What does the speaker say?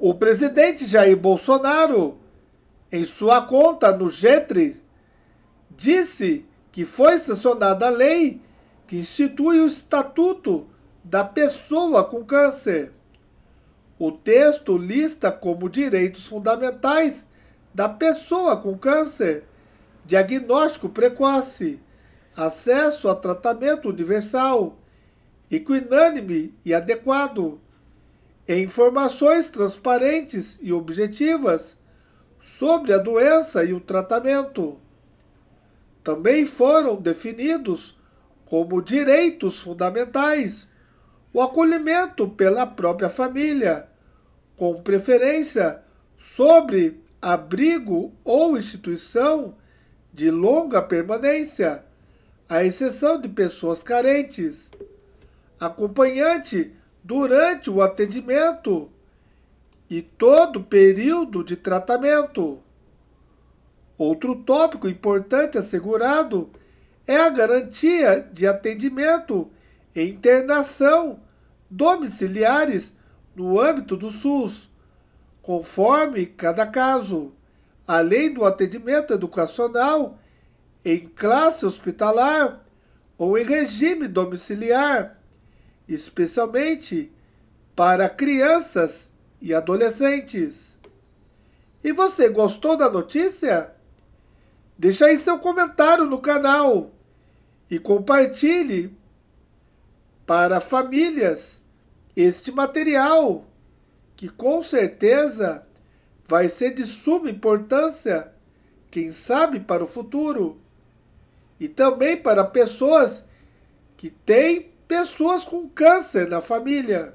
O presidente Jair Bolsonaro, em sua conta no Getre, disse que foi sancionada a lei que institui o Estatuto da Pessoa com Câncer. O texto lista como direitos fundamentais da pessoa com câncer diagnóstico precoce, acesso a tratamento universal, equinânime e adequado, informações transparentes e objetivas sobre a doença e o tratamento. Também foram definidos como direitos fundamentais o acolhimento pela própria família, com preferência sobre abrigo ou instituição de longa permanência, à exceção de pessoas carentes, acompanhante durante o atendimento e todo o período de tratamento. Outro tópico importante assegurado é a garantia de atendimento e internação domiciliares no âmbito do SUS, conforme cada caso, além do atendimento educacional em classe hospitalar ou em regime domiciliar especialmente para crianças e adolescentes. E você gostou da notícia? Deixe aí seu comentário no canal e compartilhe para famílias este material, que com certeza vai ser de suma importância, quem sabe para o futuro, e também para pessoas que têm pessoas com câncer na família.